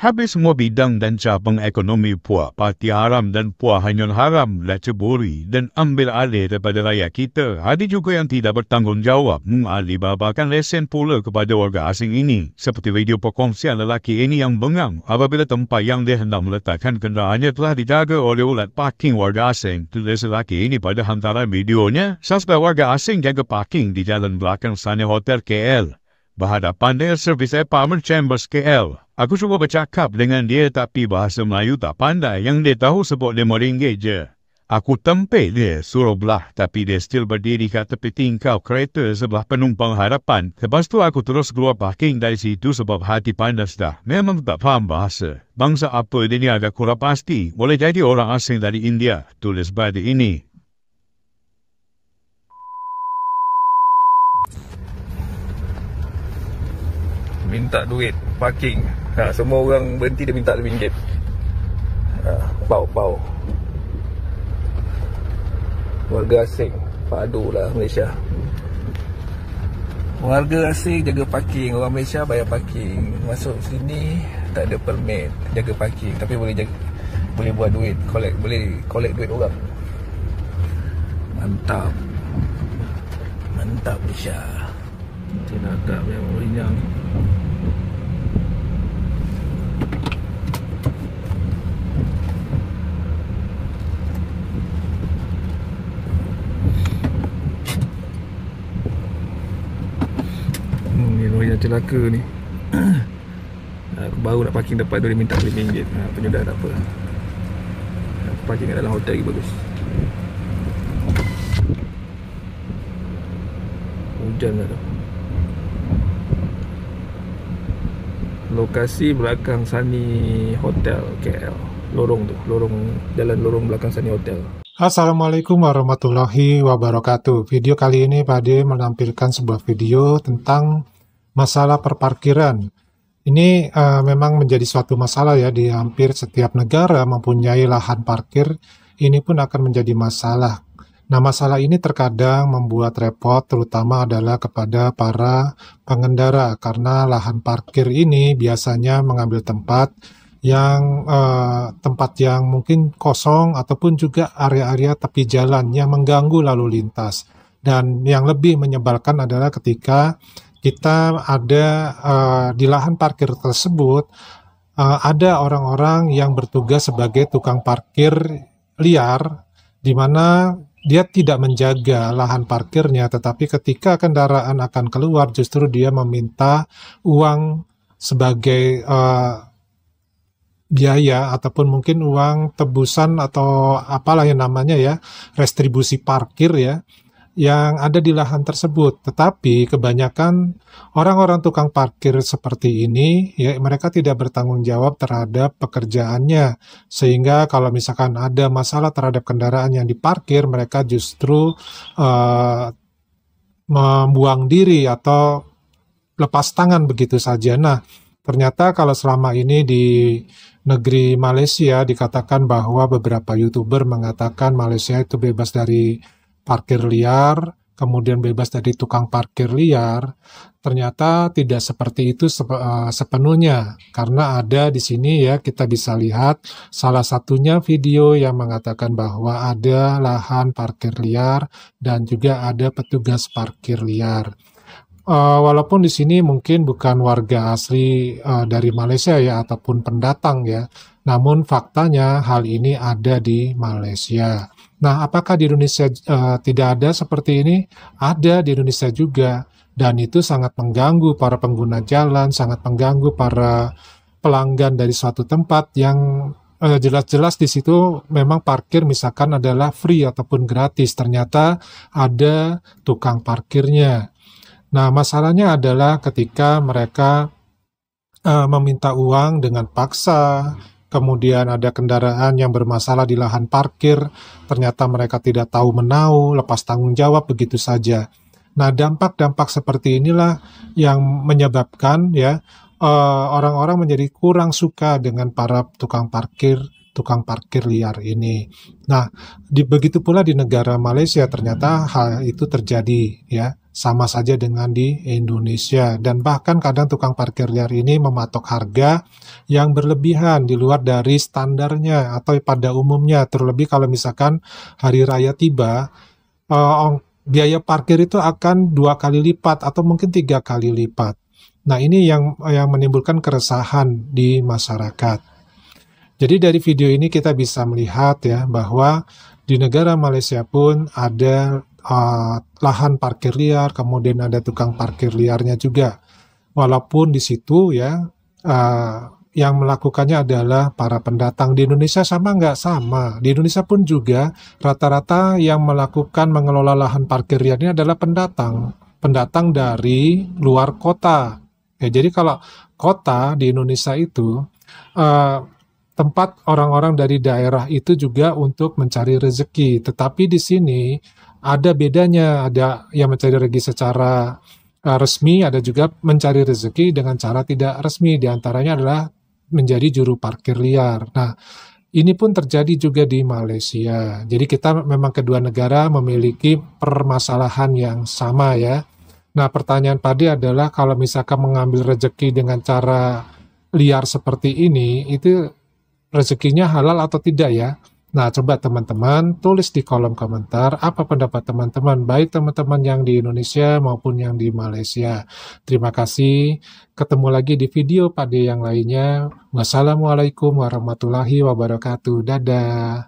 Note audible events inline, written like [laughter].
Habis semua bidang dan cabang ekonomi Puah Parti Haram dan Puah Hanyun Haram leceburi lah dan ambil alih daripada rakyat kita. Ada juga yang tidak bertanggungjawab mengalibabakan lesen pula kepada warga asing ini. Seperti video perkongsian lelaki ini yang bengang apabila tempat yang dia hendak meletakkan kenderaannya telah dijaga oleh ulat parking warga asing. Tulis lelaki ini pada hantaran videonya, suspek warga asing jaga parking di jalan belakang sana hotel KL. Berhadapan dengan servis apartment chambers KL, aku cuba bercakap dengan dia tapi bahasa Melayu tak pandai yang dia tahu sebut dia meringgit je. Aku tempik dia suruh belah tapi dia still berdiri kat tepi tingkau kereta sebelah penumpang hadapan. Lepas tu aku terus keluar parking dari situ sebab hati panas dah. Memang tak faham bahasa. Bangsa apa dia ni agak kurang pasti. Boleh jadi orang asing dari India. Tulis badi ini. minta duit parking. Ha, semua orang berhenti dia minta RM1. Ha, bau-bau. Warga asing, padu lah Malaysia. Warga asing jaga parking. Orang Malaysia bayar parking. Masuk sini tak ada permit jaga parking tapi boleh jaga, boleh buat duit, collect boleh collect duit orang. Mantap. Mantap Malaysia nak agak yang rinyang hmm, celaka ni [coughs] aku baru nak parking dapat tu 2 minta RM2 ha, penyudah tak apa aku parking kat dalam hotel lagi bagus hujan lah tu lokasi belakang Sunny Hotel KL lorong tuh lorong jalan lorong belakang Sunny Hotel Assalamualaikum warahmatullahi wabarakatuh video kali ini Pakde menampilkan sebuah video tentang masalah perparkiran ini uh, memang menjadi suatu masalah ya di hampir setiap negara mempunyai lahan parkir ini pun akan menjadi masalah Nah, masalah ini terkadang membuat repot terutama adalah kepada para pengendara karena lahan parkir ini biasanya mengambil tempat yang eh, tempat yang mungkin kosong ataupun juga area-area tepi jalan yang mengganggu lalu lintas. Dan yang lebih menyebalkan adalah ketika kita ada eh, di lahan parkir tersebut eh, ada orang-orang yang bertugas sebagai tukang parkir liar di mana dia tidak menjaga lahan parkirnya, tetapi ketika kendaraan akan keluar, justru dia meminta uang sebagai uh, biaya ataupun mungkin uang tebusan atau apalah yang namanya ya restribusi parkir ya yang ada di lahan tersebut. Tetapi kebanyakan orang-orang tukang parkir seperti ini, ya mereka tidak bertanggung jawab terhadap pekerjaannya. Sehingga kalau misalkan ada masalah terhadap kendaraan yang diparkir, mereka justru uh, membuang diri atau lepas tangan begitu saja. Nah, ternyata kalau selama ini di negeri Malaysia dikatakan bahwa beberapa youtuber mengatakan Malaysia itu bebas dari parkir liar, kemudian bebas dari tukang parkir liar, ternyata tidak seperti itu eh, sepenuhnya. Karena ada di sini ya kita bisa lihat salah satunya video yang mengatakan bahwa ada lahan parkir liar dan juga ada petugas parkir liar. Eh, walaupun di sini mungkin bukan warga asli eh, dari Malaysia ya ataupun pendatang ya, namun faktanya hal ini ada di Malaysia. Nah, apakah di Indonesia uh, tidak ada seperti ini? Ada di Indonesia juga, dan itu sangat mengganggu para pengguna jalan, sangat mengganggu para pelanggan dari suatu tempat yang eh, jelas-jelas uh, di situ memang parkir misalkan adalah free ataupun gratis, ternyata ada tukang parkirnya. Nah, masalahnya adalah ketika mereka uh, meminta uang dengan paksa, kemudian ada kendaraan yang bermasalah di lahan parkir, ternyata mereka tidak tahu menau, lepas tanggung jawab begitu saja. Nah, dampak-dampak seperti inilah yang menyebabkan ya eh, orang-orang uh, menjadi kurang suka dengan para tukang parkir tukang parkir liar ini. Nah, di, begitu pula di negara Malaysia ternyata hal itu terjadi ya sama saja dengan di Indonesia dan bahkan kadang tukang parkir liar ini mematok harga yang berlebihan di luar dari standarnya atau pada umumnya terlebih kalau misalkan hari raya tiba eh, biaya parkir itu akan dua kali lipat atau mungkin tiga kali lipat. Nah ini yang yang menimbulkan keresahan di masyarakat. Jadi dari video ini kita bisa melihat ya bahwa di negara Malaysia pun ada uh, lahan parkir liar, kemudian ada tukang parkir liarnya juga. Walaupun di situ ya uh, yang melakukannya adalah para pendatang di Indonesia sama nggak sama. Di Indonesia pun juga rata-rata yang melakukan mengelola lahan parkir liar ini adalah pendatang, pendatang dari luar kota. Ya, jadi kalau kota di Indonesia itu uh, tempat orang-orang dari daerah itu juga untuk mencari rezeki. Tetapi di sini ada bedanya, ada yang mencari rezeki secara eh, resmi, ada juga mencari rezeki dengan cara tidak resmi. Di antaranya adalah menjadi juru parkir liar. Nah, ini pun terjadi juga di Malaysia. Jadi kita memang kedua negara memiliki permasalahan yang sama ya. Nah, pertanyaan tadi adalah kalau misalkan mengambil rezeki dengan cara liar seperti ini, itu rezekinya halal atau tidak ya. Nah, coba teman-teman tulis di kolom komentar apa pendapat teman-teman, baik teman-teman yang di Indonesia maupun yang di Malaysia. Terima kasih. Ketemu lagi di video pada yang lainnya. Wassalamualaikum warahmatullahi wabarakatuh. Dadah.